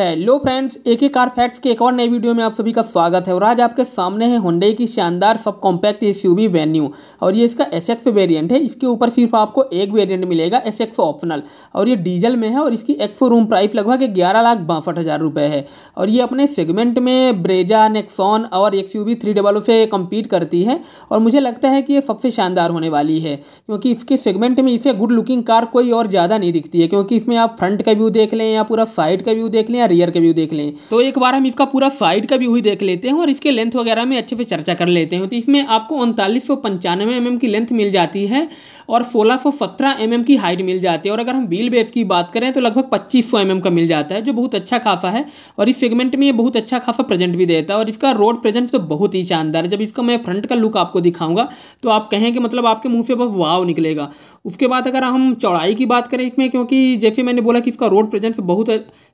hello friends एक ही car facts के एक और नए वीडियो में आप सभी का स्वागत है और आज आपके सामने है होंडे की शानदार sub compact S U venue और ये इसका एस एक्स वेरियंट है इसके ऊपर सिर्फ आपको एक वेरियंट मिलेगा एस एक्स ऑप्शनल और ये डीजल में है और इसकी एक्सो रूम प्राइस लगभग ग्यारह लाख बासठ हज़ार रुपये है और ये अपने सेगमेंट में ब्रेजा नेक्सॉन और एक्स यू थ्री डबल से कम्पीट करती है और मुझे लगता है कि ये सबसे शानदार होने वाली है क्योंकि इसके सेगमेंट में इसे गुड लुकिंग कार कोई और ज़्यादा नहीं दिखती है क्योंकि इसमें आप फ्रंट का व्यू देख लें या पूरा साइड का व्यू देख लें या रियर का व्यू देख लें तो एक बार हम इसका पूरा साइड का व्यू ही देख लेते हैं और इसके लेंथ वगैरह में अच्छे से चर्चा कर लेते हैं तो इसमें आपको उनतालीस सौ पंचानवे एम mm की लेंथ मिल जाती है और सोलह सौ सत्रह एम mm की हाइट मिल जाती है और अगर हम व्हील बेस की बात करें तो लगभग पच्चीस सौ एम mm का मिल जाता है जो बहुत अच्छा खासा है और इस सेगमेंट में ये बहुत अच्छा खासा प्रेजेंट भी देता है और इसका रोड प्रेजेंट तो बहुत ही शानदार है जब इसका मैं फ्रंट का लुक आपको दिखाऊंगा तो आप कहेंगे मतलब आपके मुंह से बस वाव निकलेगा उसके बाद अगर हम चौड़ाई की बात करें इसमें क्योंकि जैसे मैंने बोला कि इसका रोड प्रेजेंट बहुत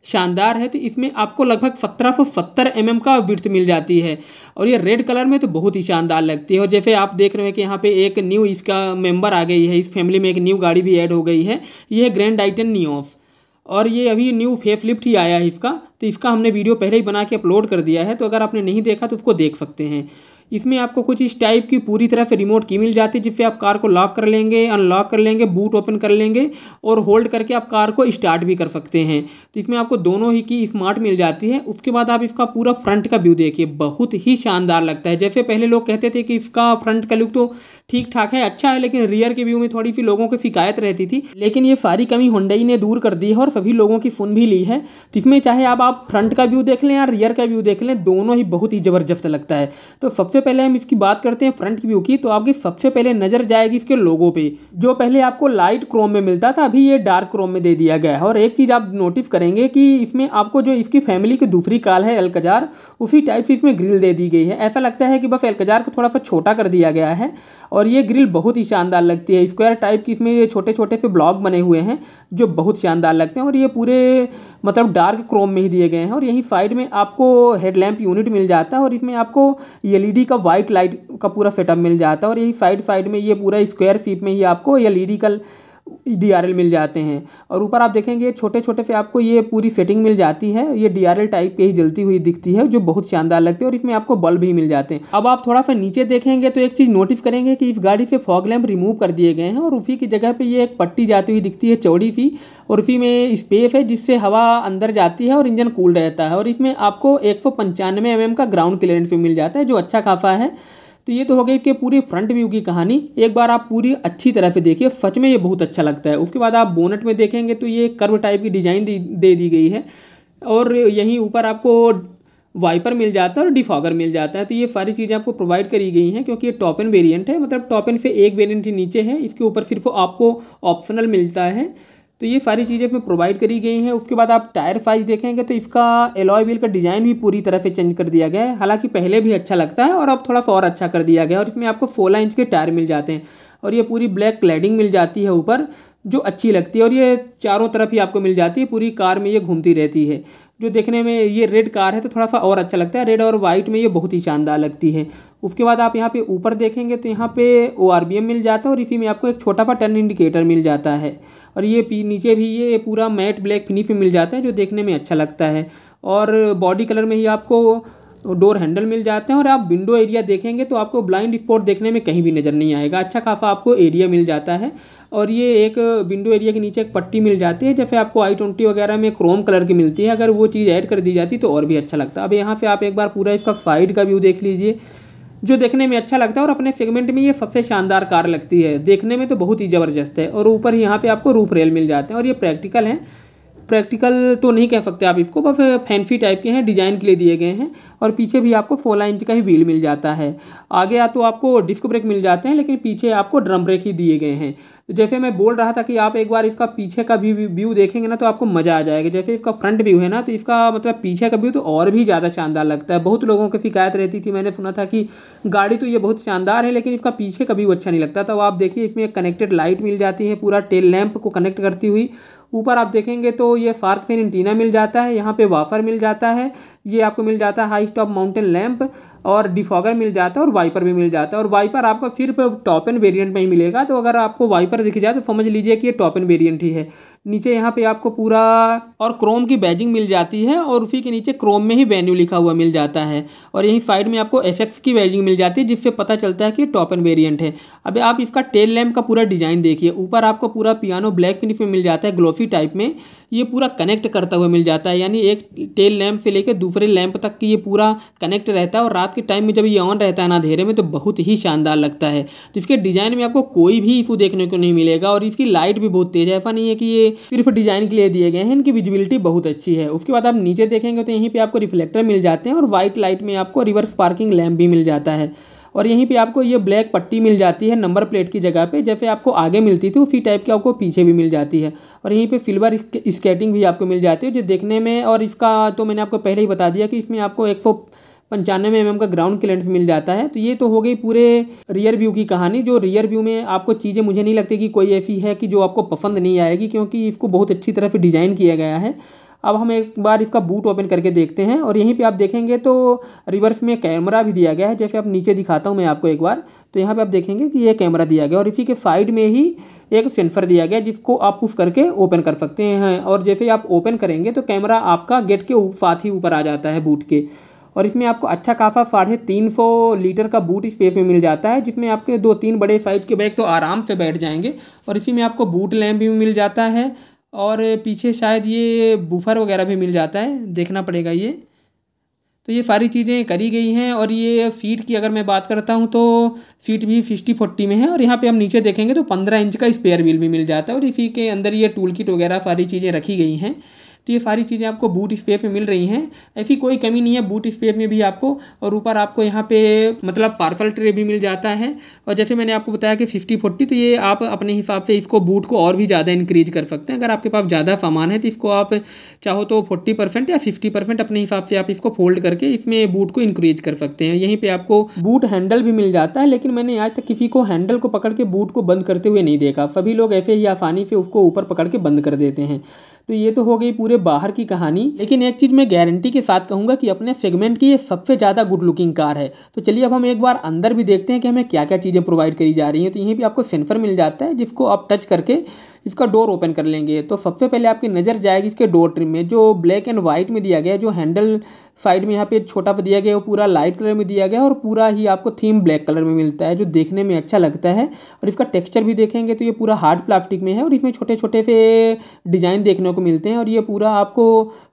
शानदार है तो इसमें आपको लगभग 1770 mm का विर्थ मिल जाती है और ये रेड कलर में तो बहुत ही शानदार लगती है और जैसे आप देख रहे हैं कि यहाँ पे एक न्यू इसका मेंबर आ गई है इस फैमिली में एक न्यू गाड़ी भी ऐड हो गई है ये है ग्रैंड आइटन नियोस और ये अभी न्यू फेस लिफ्ट ही आया है इसका तो इसका हमने वीडियो पहले ही बना के अपलोड कर दिया है तो अगर आपने नहीं देखा तो उसको देख सकते हैं इसमें आपको कुछ इस टाइप की पूरी तरह से रिमोट की मिल जाती है जिससे आप कार को लॉक कर लेंगे अनलॉक कर लेंगे बूट ओपन कर लेंगे और होल्ड करके आप कार को स्टार्ट भी कर सकते हैं तो इसमें आपको दोनों ही की स्मार्ट मिल जाती है उसके बाद आप इसका पूरा फ्रंट का व्यू देखिए बहुत ही शानदार लगता है जैसे पहले लोग कहते थे कि इसका फ्रंट का लुक तो ठीक ठाक है अच्छा है लेकिन रियर के व्यू में थोड़ी सी लोगों की शिकायत रहती थी लेकिन ये सारी कमी होंडई ने दूर कर दी है और सभी लोगों की सुन भी ली है तो इसमें चाहे आप फ्रंट का व्यू देख लें या रियर का व्यू देख लें दोनों ही बहुत ही ज़बरदस्त लगता है तो सबसे सबसे पहले हम इसकी बात करते हैं फ्रंट व्यू की तो आपकी सबसे पहले नजर जाएगी इसके लोगों पे जो पहले आपको लाइट क्रोम में मिलता था अभी ये डार्क क्रोम में दे दिया गया है और एक चीज़ आप नोटिस करेंगे कि इसमें आपको जो इसकी फैमिली की दूसरी काल है अलकजार उसी टाइप से इसमें ग्रिल दे दी गई है ऐसा लगता है कि बस अलकजार को थोड़ा सा छोटा कर दिया गया है और ये ग्रिल बहुत ही शानदार लगती है स्क्वायर टाइप की इसमें ये छोटे छोटे से ब्लॉक बने हुए हैं जो बहुत शानदार लगते हैं और ये पूरे मतलब डार्क क्रोम में ही दिए गए हैं और यही साइड में आपको हेडलैम्प यूनिट मिल जाता है और इसमें आपको एल का वाइट लाइट का पूरा सेटअप मिल जाता है और यही साइड साइड में ये पूरा स्क्वायर शेप में ही आपको ये का डी मिल जाते हैं और ऊपर आप देखेंगे छोटे छोटे से आपको ये पूरी सेटिंग मिल जाती है ये डी टाइप के ही जलती हुई दिखती है जो बहुत शानदार लगती है और इसमें आपको बल्ब भी मिल जाते हैं अब आप थोड़ा सा नीचे देखेंगे तो एक चीज़ नोटिस करेंगे कि इस गाड़ी से फॉग लैम्प रिमूव कर दिए गए हैं और उसी की जगह पर यह एक पट्टी जाती हुई दिखती है चौड़ी सी और उसी में स्पेस है जिससे हवा अंदर जाती है और इंजन कूल रहता है और इसमें आपको एक सौ एम mm का ग्राउंड क्लियरेंस भी मिल जाता है जो अच्छा खाफा है तो ये तो हो गई इसके पूरे फ्रंट व्यू की कहानी एक बार आप पूरी अच्छी तरह से देखिए सच में ये बहुत अच्छा लगता है उसके बाद आप बोनट में देखेंगे तो ये कर्व टाइप की डिज़ाइन दे दी गई है और यहीं ऊपर आपको वाइपर मिल जाता है और डिफॉगर मिल जाता है तो ये सारी चीज़ें आपको प्रोवाइड करी गई हैं क्योंकि ये टॉप एन वेरियंट है मतलब टॉप एन से एक वेरियंट ही नीचे है इसके ऊपर सिर्फ आपको ऑप्शनल मिलता है तो ये सारी चीज़ें इसमें प्रोवाइड करी गई हैं उसके बाद आप टायर साइज देखेंगे तो इसका एलॉय व्हील का डिज़ाइन भी पूरी तरह से चेंज कर दिया गया है हालांकि पहले भी अच्छा लगता है और अब थोड़ा सा और अच्छा कर दिया गया है और इसमें आपको सोलह इंच के टायर मिल जाते हैं और ये पूरी ब्लैक क्लैडिंग मिल जाती है ऊपर जो अच्छी लगती है और ये चारों तरफ ही आपको मिल जाती है पूरी कार में ये घूमती रहती है जो देखने में ये रेड कार है तो थोड़ा सा और अच्छा लगता है रेड और वाइट में ये बहुत ही शानदार लगती है उसके बाद आप यहाँ पे ऊपर देखेंगे तो यहाँ पे ओ मिल जाता है और इसी में आपको एक छोटा सा टर्न इंडिकेटर मिल जाता है और ये नीचे भी ये पूरा मैट ब्लैक फिनिश में मिल जाता है जो देखने में अच्छा लगता है और बॉडी कलर में ही आपको डोर हैंडल मिल जाते हैं और आप विंडो एरिया देखेंगे तो आपको ब्लाइंड स्पॉट देखने में कहीं भी नज़र नहीं आएगा अच्छा खासा आपको एरिया मिल जाता है और ये एक विंडो एरिया के नीचे एक पट्टी मिल जाती है जैसे आपको आई ट्वेंटी वगैरह में क्रोम कलर की मिलती है अगर वो चीज़ ऐड कर दी जाती तो और भी अच्छा लगता अब यहाँ से आप एक बार पूरा इसका साइड का व्यू देख लीजिए जो देखने में अच्छा लगता है और अपने सेगमेंट में ये सबसे शानदार कार लगती है देखने में तो बहुत ही ज़बरदस्त है और ऊपर यहाँ पर आपको रूफ रेल मिल जाते हैं और ये प्रैक्टिकल हैं प्रैक्टिकल तो नहीं कह सकते आप इसको बस फैंसी टाइप के हैं डिज़ाइन के लिए दिए गए हैं और पीछे भी आपको सोलह इंच का ही व्हील मिल जाता है आगे या तो आपको डिस्क ब्रेक मिल जाते हैं लेकिन पीछे आपको ड्रम ब्रेक ही दिए गए हैं तो जैसे मैं बोल रहा था कि आप एक बार इसका पीछे का भी व्यू देखेंगे ना तो आपको मज़ा आ जाएगा जैसे इसका फ्रंट व्यू है ना तो इसका मतलब पीछे का व्यू तो और भी ज़्यादा शानदार लगता है बहुत लोगों की शिकायत रहती थी मैंने सुना था कि गाड़ी तो ये बहुत शानदार है लेकिन इसका पीछे का व्यू अच्छा नहीं लगता तो आप देखिए इसमें एक कनेक्टेड लाइट मिल जाती है पूरा टेल लैंप को कनेक्ट करती हुई ऊपर आप देखेंगे तो ये फार्क फेन इंटीना मिल जाता है यहाँ पे वाफर मिल जाता है ये आपको मिल जाता है हाई स्टॉप माउंटेन लैंप और डिफॉगर मिल जाता है और वाइपर भी मिल जाता है और वाइपर आपको सिर्फ टॉप एन वेरियंट में ही मिलेगा तो अगर आपको वाइपर दिख जाए तो समझ लीजिए कि ये टॉप एन वेरियंट ही है नीचे यहाँ पे आपको पूरा और क्रोम की बैजिंग मिल जाती है और उसी के नीचे क्रोम में ही वेन्यू लिखा हुआ मिल जाता है और यहीं साइड में आपको एफ की बैजिंग मिल जाती है जिससे पता चलता है कि टॉप एन वेरियंट है अब आप इसका टेल लैम्प का पूरा डिज़ाइन देखिए ऊपर आपको पूरा पियानो ब्लैक फिनिश में मिल जाता है ग्लोफी टाइप में ये पूरा कनेक्ट करता हुआ मिल जाता है यानी एक टेल लैंप से लेकर दूसरे लैंप तक ये पूरा कनेक्ट रहता है और रात के टाइम में जब ये ऑन रहता है अंधेरे में तो बहुत ही शानदार लगता है तो इसके डिज़ाइन में आपको कोई भी इशू देखने को नहीं मिलेगा और इसकी लाइट भी बहुत तेज़ है ऐसा नहीं है कि ये सिर्फ डिज़ाइन के लिए दिए गए हैं इनकी विजिबिलिटी बहुत अच्छी है उसके बाद आप नीचे देखेंगे तो यहीं पर आपको रिफ्लेक्टर मिल जाते हैं और व्हाइट लाइट में आपको रिवर्स पार्किंग लैम्प भी मिल जाता है और यहीं पे आपको ये ब्लैक पट्टी मिल जाती है नंबर प्लेट की जगह पे जैसे आपको आगे मिलती थी उसी टाइप की आपको पीछे भी मिल जाती है और यहीं पे सिल्वर स्केटिंग भी आपको मिल जाती है जो देखने में और इसका तो मैंने आपको पहले ही बता दिया कि इसमें आपको एक पंचानवे एम का ग्राउंड क्लियरेंस मिल जाता है तो ये तो हो गई पूरे रियर व्यू की कहानी जो रियर व्यू में आपको चीज़ें मुझे नहीं लगती कि कोई ऐसी है कि जो आपको पसंद नहीं आएगी क्योंकि इसको बहुत अच्छी तरह से डिज़ाइन किया गया है अब हम एक बार इसका बूट ओपन करके देखते हैं और यहीं पे आप देखेंगे तो रिवर्स में कैमरा भी दिया गया है जैसे आप नीचे दिखाता हूँ मैं आपको एक बार तो यहाँ पे आप देखेंगे कि ये कैमरा दिया गया और इसी के साइड में ही एक सेंसर दिया गया जिसको आप पुश करके ओपन कर सकते हैं और जैसे आप ओपन करेंगे तो कैमरा आपका गेट के साथ ही ऊपर आ जाता है बूट के और इसमें आपको अच्छा खासा साढ़े तीन सौ लीटर का बूट स्पेस में मिल जाता है जिसमें आपके दो तीन बड़े साइज के बैग तो आराम से बैठ जाएंगे और इसी में आपको बूट लैम्प भी मिल जाता है और पीछे शायद ये बूफर वगैरह भी मिल जाता है देखना पड़ेगा ये तो ये सारी चीज़ें करी गई हैं और ये सीट की अगर मैं बात करता हूँ तो सीट भी फिफ्टी फोर्टी में है और यहाँ पे हम नीचे देखेंगे तो पंद्रह इंच का स्पेयर व्हील भी मिल जाता है और इसी के अंदर ये टूल किट वगैरह सारी चीज़ें रखी गई हैं तो ये सारी चीज़ें आपको बूट स्पेस में मिल रही हैं ऐसी कोई कमी नहीं है बूट स्पेस में भी आपको और ऊपर आपको यहाँ पे मतलब पार्सल ट्रे भी मिल जाता है और जैसे मैंने आपको बताया कि फिफ्टी फोर्टी तो ये आप अपने हिसाब से इसको बूट को और भी ज़्यादा इंक्रीज कर सकते हैं अगर आपके पास ज़्यादा सामान है तो इसको आप चाहो तो फोर्टी परसेंट या फिफ्टी परसेंट अपने हिसाब से आप इसको फोल्ड करके इसमें बूट को इंक्रीज कर सकते हैं यहीं पर आपको बूट हैंडल भी मिल जाता है लेकिन मैंने आज तक किसी को हैंडल को पकड़ के बूट को बंद करते हुए नहीं देखा सभी लोग ऐसे ही आसानी से उसको ऊपर पकड़ के बंद कर देते हैं तो ये तो हो गई पूरे बाहर की कहानी लेकिन एक चीज़ मैं गारंटी के साथ कहूंगा कि अपने सेगमेंट की ये सबसे ज़्यादा गुड लुकिंग कार है तो चलिए अब हम एक बार अंदर भी देखते हैं कि हमें क्या क्या चीज़ें प्रोवाइड करी जा रही हैं तो यहीं पर आपको सेंसर मिल जाता है जिसको आप टच करके इसका डोर ओपन कर लेंगे तो सबसे पहले आपकी नज़र जाएगी इसके डोर ट्रिम में जो ब्लैक एंड व्हाइट में दिया गया जो हैंडल साइड में यहाँ पे छोटा पर दिया गया वो पूरा लाइट कलर में दिया गया और पूरा ही आपको थीम ब्लैक कलर में मिलता है जो देखने में अच्छा लगता है और इसका टेक्स्चर भी देखेंगे तो ये पूरा हार्ड प्लास्टिक में है और इसमें छोटे छोटे से डिज़ाइन देखने को मिलते हैं और ये पूरा आपको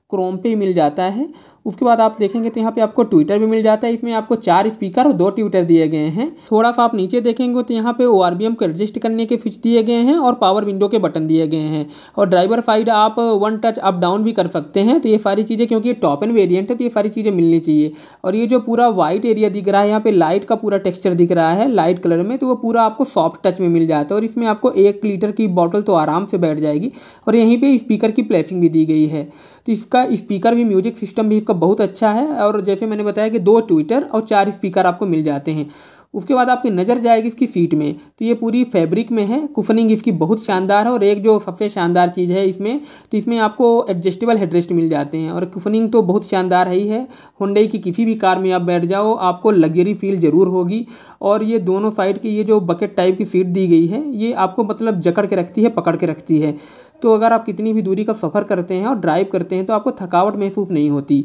क्रोम पे मिल जाता है उसके बाद आप देखेंगे तो यहाँ पे आपको ट्विटर भी मिल जाता है इसमें आपको चार स्पीकर और दो ट्विटर दिए गए हैं थोड़ा सा आप नीचे देखेंगे तो यहाँ पे ओ आर को एडजस्ट करने के फिच दिए गए हैं और पावर विंडो के बटन दिए गए हैं और ड्राइवर साइड आप वन टच अप डाउन भी कर सकते हैं तो ये सारी चीज़ें क्योंकि टॉप एंड वेरियंट है तो ये सारी चीज़ें मिलनी चाहिए और ये जो पूरा वाइट एरिया दिख रहा है यहाँ पर लाइट का पूरा टेक्स्चर दिख रहा है लाइट कलर में तो वो पूरा आपको सॉफ्ट टच में मिल जाता है और इसमें आपको एक लीटर की बॉटल तो आराम से बैठ जाएगी और यहीं पर स्पीकर की प्लेसिंग भी दी गई है तो इसका स्पीकर भी म्यूजिक सिस्टम भी इसका बहुत अच्छा है और जैसे मैंने बताया कि दो ट्विटर और चार स्पीकर आपको मिल जाते हैं उसके बाद आपकी नज़र जाएगी इसकी सीट में तो ये पूरी फैब्रिक में है कुफनिंग इसकी बहुत शानदार है और एक जो सबसे शानदार चीज़ है इसमें तो इसमें आपको एडजस्टेबल हेडरेस्ट मिल जाते हैं और कुफनिंग तो बहुत शानदार ही है होंडई की किसी भी कार में आप बैठ जाओ आपको लग्जरी फील ज़रूर होगी और ये दोनों साइड की ये जो बकेट टाइप की सीट दी गई है ये आपको मतलब जकड़ के रखती है पकड़ के रखती है तो अगर आप कितनी भी दूरी का सफ़र करते हैं और ड्राइव करते हैं तो आपको थकावट महसूस नहीं होती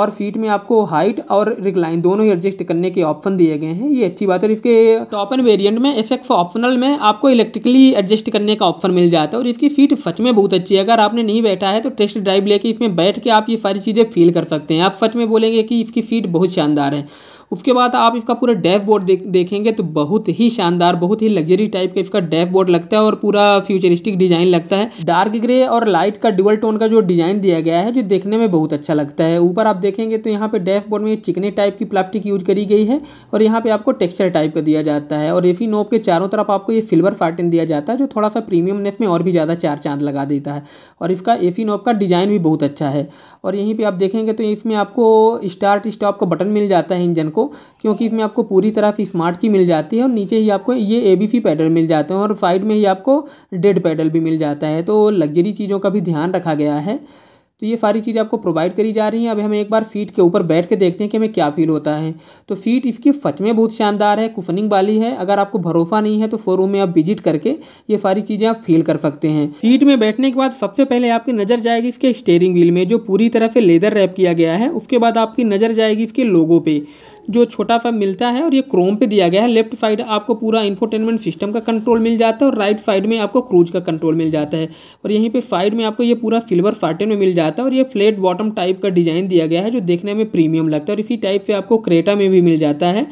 और सीट में आपको हाइट और रिक्लाइन दोनों ही एडजस्ट करने के ऑप्शन दिए गए हैं ये अच्छी बात है और इसके टॉपन वेरिएंट में एफ ऑप्शनल में आपको इलेक्ट्रिकली एडजस्ट करने का ऑप्शन मिल जाता है और इसकी सीट सच में बहुत अच्छी है अगर आपने नहीं बैठा है तो टेस्ट ड्राइव लेके इसमें बैठ के आप ये सारी चीज़ें फील कर सकते हैं आप सच में बोलेंगे कि इसकी सीट बहुत शानदार है उसके बाद आप इसका पूरा डैश बोर्ड देख, देखेंगे तो बहुत ही शानदार बहुत ही लग्जरी टाइप का इसका डैश बोर्ड लगता है और पूरा फ्यूचरिस्टिक डिजाइन लगता है डार्क ग्रे और लाइट का डुबल टोन का जो डिजाइन दिया गया है जो देखने में बहुत अच्छा लगता है ऊपर आप देखेंगे तो यहाँ पे डैश बोर्ड में चिकने टाइप की प्लास्टिक यूज करी गई है और यहाँ पे आपको टेक्सचर टाइप का दिया जाता है और एफी नोब के चारों तरफ आपको ये सिल्वर फार्टिन दिया जाता है जो थोड़ा सा प्रीमियम नेफ में और भी ज़्यादा चार चांद लगा देता है और इसका एफी नोब का डिजाइन भी बहुत अच्छा है और यहीं पर आप देखेंगे तो इसमें आपको स्टार्ट स्टॉप का बटन मिल जाता है इंजन को को क्योंकि इसमें आपको पूरी तरह स्मार्ट की मिल जाती है और नीचे ही आपको ये ए बी सी पैडल मिल जाते हैं और साइड में ही आपको डेड पैडल भी मिल जाता है तो लग्जरी चीज़ों का भी ध्यान रखा गया है तो ये सारी चीज़ें आपको प्रोवाइड करी जा रही हैं अब हम एक बार सीट के ऊपर बैठ के देखते हैं कि हमें क्या फील होता है तो सीट इसकी फट में बहुत शानदार है कुफनिंग वाली है अगर आपको भरोसा नहीं है तो शोरूम में आप विजिट करके ये सारी चीज़ें आप फील कर सकते हैं सीट में बैठने के बाद सबसे पहले आपकी नज़र जाएगी इसके स्टेयरिंग व्हील में जो पूरी तरह से लेदर रैप किया गया है उसके बाद आपकी नज़र जाएगी इसके लोगों पर जो छोटा सा मिलता है और ये क्रोम पे दिया गया है लेफ्ट साइड आपको पूरा इन्फोटेनमेंट सिस्टम का कंट्रोल मिल जाता है और राइट साइड में आपको क्रूज का कंट्रोल मिल जाता है और यहीं पे साइड में आपको ये पूरा सिल्वर फाटन में मिल जाता है और ये फ्लेट बॉटम टाइप का डिज़ाइन दिया गया है जो देखने में प्रीमियम लगता है और इसी टाइप से आपको क्रेटा में भी मिल जाता है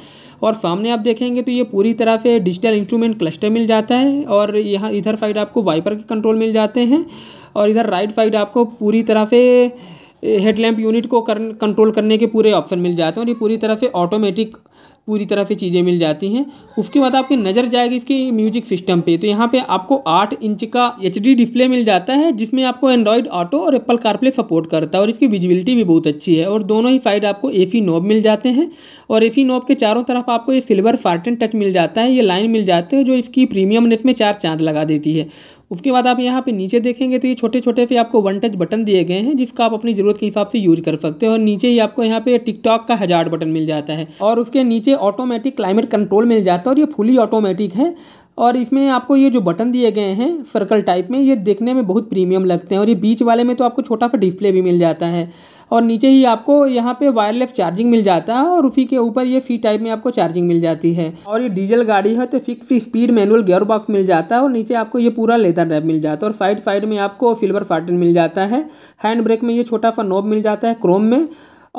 और सामने आप देखेंगे तो ये पूरी तरह से डिजिटल इंस्ट्रूमेंट क्लस्टर मिल जाता है और यहाँ इधर साइड आपको वाइपर के कंट्रोल मिल जाते हैं और इधर राइट साइड आपको पूरी तरह से हेडलैम्प यूनिट को कर, कंट्रोल करने के पूरे ऑप्शन मिल जाते हैं और ये पूरी तरह से ऑटोमेटिक पूरी तरह से चीज़ें मिल जाती हैं उसके बाद आपकी नज़र जाएगी इसकी म्यूजिक सिस्टम पे तो यहाँ पे आपको आठ इंच का एच डिस्प्ले मिल जाता है जिसमें आपको एंड्रॉयड ऑटो और एप्पल कारप्ले सपोर्ट करता है और इसकी विजिबिलिटी भी बहुत अच्छी है और दोनों ही साइड आपको ए नॉब मिल जाते हैं और ए नॉब के चारों तरफ आपको ये सिल्वर फार्टन टच मिल जाता है ये लाइन मिल जाते हैं जो इसकी ने इसमें चार चाँद लगा देती है उसके बाद आप यहाँ पे नीचे देखेंगे तो ये छोटे छोटे से आपको वन टच बटन दिए गए हैं जिसका आप अपनी ज़रूरत के हिसाब से यूज कर सकते हो और नीचे ही आपको यहाँ पे टिकटॉक का हजार बटन मिल जाता है और उसके नीचे ऑटोमेटिक क्लाइमेट कंट्रोल मिल जाता है और ये फुली ऑटोमेटिक है और इसमें आपको ये जो बटन दिए गए हैं सर्कल टाइप में ये देखने में बहुत प्रीमियम लगते हैं और ये बीच वाले में तो आपको छोटा सा डिस्प्ले भी मिल जाता है और नीचे ही आपको यहाँ पे वायरलेस चार्जिंग मिल जाता है और उसी के ऊपर ये सी टाइप में आपको चार्जिंग मिल जाती है और ये डीजल गाड़ी है तो six speed manual gearbox मिल जाता है और नीचे आपको ये पूरा लेदर रैप मिल जाता है और साइड साइड में आपको सिल्वर फाटन मिल जाता है हैंड ब्रेक में ये छोटा सा नोब मिल जाता है क्रोम में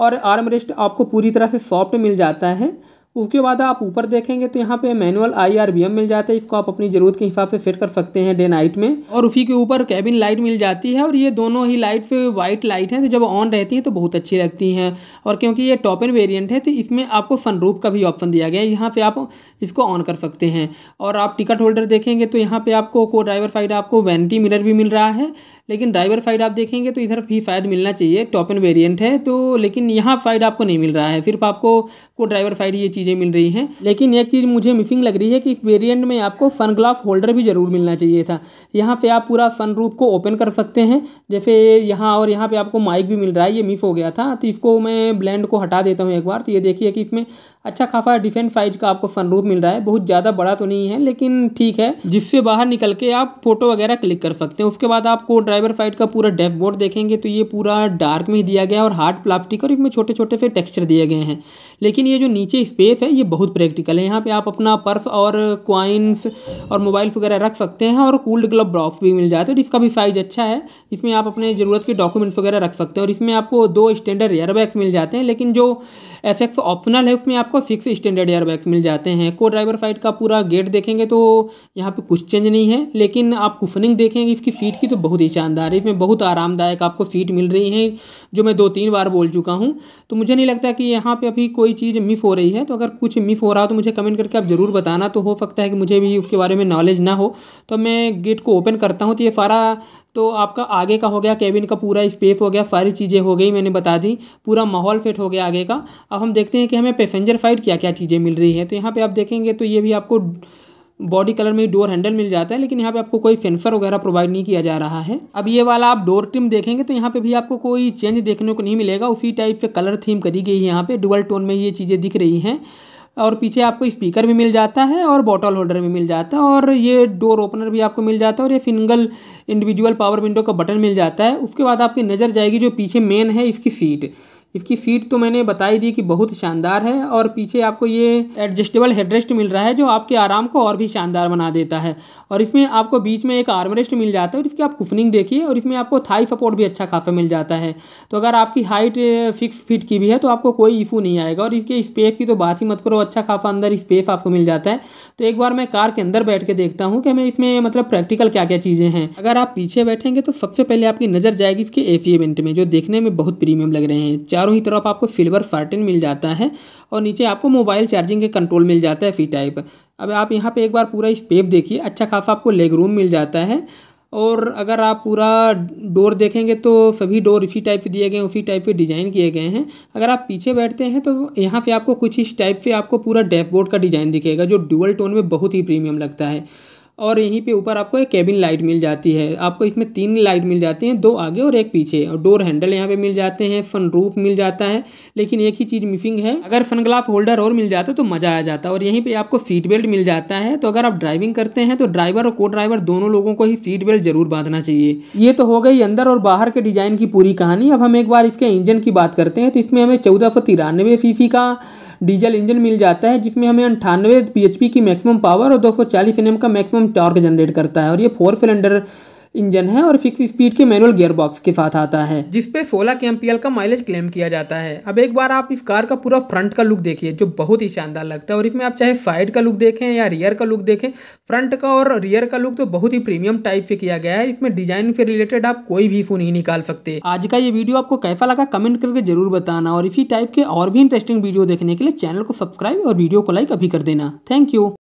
और आर्म रेस्ट आपको पूरी तरह से सॉफ्ट मिल जाता है उसके बाद आप ऊपर देखेंगे तो यहाँ पे manual I R V M मिल जाता है इसको आप अपनी ज़रूरत के हिसाब से सेट कर सकते हैं डे नाइट में और उसी के ऊपर कैबिन लाइट मिल जाती है और ये दोनों ही लाइट वाइट लाइट हैं तो जब ऑन रहती हैं तो बहुत अच्छी लगती हैं और क्योंकि ये टॉप एंड वेरियंट है तो इसमें आपको सनरूप का भी ऑप्शन दिया गया है यहाँ पर आप इसको ऑन कर सकते हैं और आप टिकट होल्डर देखेंगे तो यहाँ पर आपको को ड्राइवर साइड आपको वेंटी मिरर भी मिल रहा है लेकिन ड्राइवर साइड आप देखेंगे तो इधर भी शायद मिलना चाहिए टॉप एंड वेरियंट है तो लेकिन यहाँ साइड आपको नहीं मिल रहा है सिर्फ आपको को ड्राइवर साइड ये चीज़ चीज़ें मिल रही हैं लेकिन एक चीज़ मुझे मिसिंग लग रही है कि इस वेरिएंट में आपको सन ग्लास होल्डर भी ज़रूर मिलना चाहिए था यहाँ पे आप पूरा सन रूप को ओपन कर सकते हैं जैसे यहाँ और यहाँ पे आपको माइक भी मिल रहा है ये मिस हो गया था तो इसको मैं ब्लैंड को हटा देता हूँ एक बार तो ये देखिए कि इसमें अच्छा खासा डिफेंट साइज का आपको सन रूप मिल रहा है बहुत ज़्यादा बड़ा तो नहीं है लेकिन ठीक है जिससे बाहर निकल के आप फोटो वगैरह क्लिक कर सकते हैं उसके बाद आपको ड्राइवर साइड का पूरा डैशबोर्ड देखेंगे तो ये पूरा डार्क में दिया गया और हार्ड प्लास्टिक और इसमें छोटे छोटे से टेक्स्चर दिए गए हैं लेकिन ये जो नीचे स्पेस सेफ़ है ये बहुत प्रैक्टिकल है यहाँ पे आप अपना पर्स और क्वाइंस और मोबाइल्स वगैरह रख सकते हैं और कूल्ड ग्लब बॉक्स भी मिल जाते हैं और इसका भी साइज़ अच्छा है इसमें आप अपने ज़रूरत के डॉक्यूमेंट्स वगैरह रख सकते हैं और इसमें आपको दो स्टैंडर्ड एयरबैग्स मिल जाते हैं लेकिन जो एफ एक्स ऑप्शनल है उसमें आपको सिक्स स्टैंडर्ड एयरबैग्स मिल जाते हैं को ड्राइवर साइड का पूरा गेट देखेंगे तो यहाँ पर कुछ चेंज नहीं है लेकिन आप कुफनिंग देखेंगे इसकी सीट की तो बहुत ही शानदार है इसमें बहुत आरामदायक आपको सीट मिल रही है जो मैं दो तीन बार बोल चुका हूँ तो मुझे नहीं लगता कि यहाँ पर अभी कोई चीज़ मिस हो रही है तो अगर कुछ मिस हो रहा हो तो मुझे कमेंट करके आप ज़रूर बताना तो हो सकता है कि मुझे भी उसके बारे में नॉलेज ना हो तो मैं गेट को ओपन करता हूँ तो ये सारा तो आपका आगे का हो गया केबिन का पूरा स्पेस हो गया सारी चीज़ें हो गई मैंने बता दी पूरा माहौल फिट हो गया आगे का अब हम देखते हैं कि हमें पैसेंजर साइड क्या क्या चीज़ें मिल रही हैं तो यहाँ पर आप देखेंगे तो ये भी आपको बॉडी कलर में डोर हैंडल मिल जाता है लेकिन यहाँ पे आपको कोई फेंसर वगैरह प्रोवाइड नहीं किया जा रहा है अब ये वाला आप डोर ट्रिम देखेंगे तो यहाँ पे भी आपको कोई चेंज देखने को नहीं मिलेगा उसी टाइप से कलर थीम करी गई है यहाँ पे डुअल टोन में ये चीज़ें दिख रही हैं और पीछे आपको स्पीकर भी मिल जाता है और बॉटल होल्डर भी मिल जाता है और ये डोर ओपनर भी आपको मिल जाता है और ये सिंगल इंडिविजुअल पावर विंडो का बटन मिल जाता है उसके बाद आपकी नज़र जाएगी जो पीछे मेन है इसकी सीट इसकी सीट तो मैंने बताई दी कि बहुत शानदार है और पीछे आपको ये एडजस्टेबल हेडरेस्ट मिल रहा है जो आपके आराम को और भी शानदार बना देता है और इसमें आपको बीच में एक आर्मरेस्ट मिल जाता है और इसकी आप कुफनिंग देखिए और इसमें आपको थाई सपोर्ट भी अच्छा खासा मिल जाता है तो अगर आपकी हाइट सिक्स फीट की भी है तो आपको कोई इशू नहीं आएगा और इसके स्पेस की तो बात ही मत करो अच्छा खासा अंदर स्पेस आपको मिल जाता है तो एक बार मैं कार के अंदर बैठ के देखता हूँ कि हमें इसमें मतलब प्रैक्टिकल क्या क्या चीज़ें हैं अगर आप पीछे बैठेंगे तो सबसे पहले आपकी नज़र जाएगी इसके ए सी में जो देखने में बहुत प्रीमियम लग रहे हैं चार चारों ही तरफ आपको सिल्वर फर्टिन मिल जाता है और नीचे आपको मोबाइल चार्जिंग के कंट्रोल मिल जाता है फी टाइप अब आप यहाँ पे एक बार पूरा स्पेप देखिए अच्छा खासा आपको लेग रूम मिल जाता है और अगर आप पूरा डोर देखेंगे तो सभी डोर इसी टाइप से दिए गए उसी टाइप के डिज़ाइन किए गए हैं अगर आप पीछे बैठते हैं तो यहाँ पे आपको कुछ इस टाइप से आपको पूरा डैशबोर्ड का डिज़ाइन दिखेगा जो डुअल टोन में बहुत ही प्रीमियम लगता है और यहीं पे ऊपर आपको एक केबिन लाइट मिल जाती है आपको इसमें तीन लाइट मिल जाती हैं दो आगे और एक पीछे और डोर हैंडल यहाँ पे मिल जाते हैं सन रूफ मिल जाता है लेकिन एक ही चीज़ मिसिंग है अगर सनग्लास होल्डर और मिल जाता तो मज़ा आ जाता और यहीं पर आपको सीट बेल्ट मिल जाता है तो अगर आप ड्राइविंग करते हैं तो ड्राइवर और को ड्राइवर दोनों लोगों को ही सीट बेल्ट जरूर बांधना चाहिए ये तो हो गई अंदर और बाहर के डिज़ाइन की पूरी कहानी अब हम एक बार इसके इंजन की बात करते हैं तो इसमें हमें चौदह सौ तिरानवे का डीजल इंजन मिल जाता है जिसमें हमें अंठानवे पी की मैक्सिमम पावर और दो सौ का मैक्सिमम टॉर्क जनरेट करता है और ये फोर सिलेंडर इंजन है और फिक्स स्पीड के मैनुअल गियरबॉक्स के साथ आता है जिसपे 16 के एम का माइलेज क्लेम किया जाता है अब एक बार आप इस कार का पूरा फ्रंट का लुक देखिए जो बहुत ही शानदार लगता है और इसमें आप चाहे साइड का लुक देखें या रियर का लुक देखें फ्रंट का और रियर का लुक तो बहुत ही प्रीमियम टाइप से किया गया है इसमें डिजाइन से रिलेटेड आप कोई भी फोन ही निकाल सकते आज का ये वीडियो आपको कैसा लगा कमेंट करके जरूर बताना और इसी टाइप के और भी इंटरेस्टिंग वीडियो देखने के लिए चैनल को सब्सक्राइब और वीडियो को लाइक अभी कर देना थैंक यू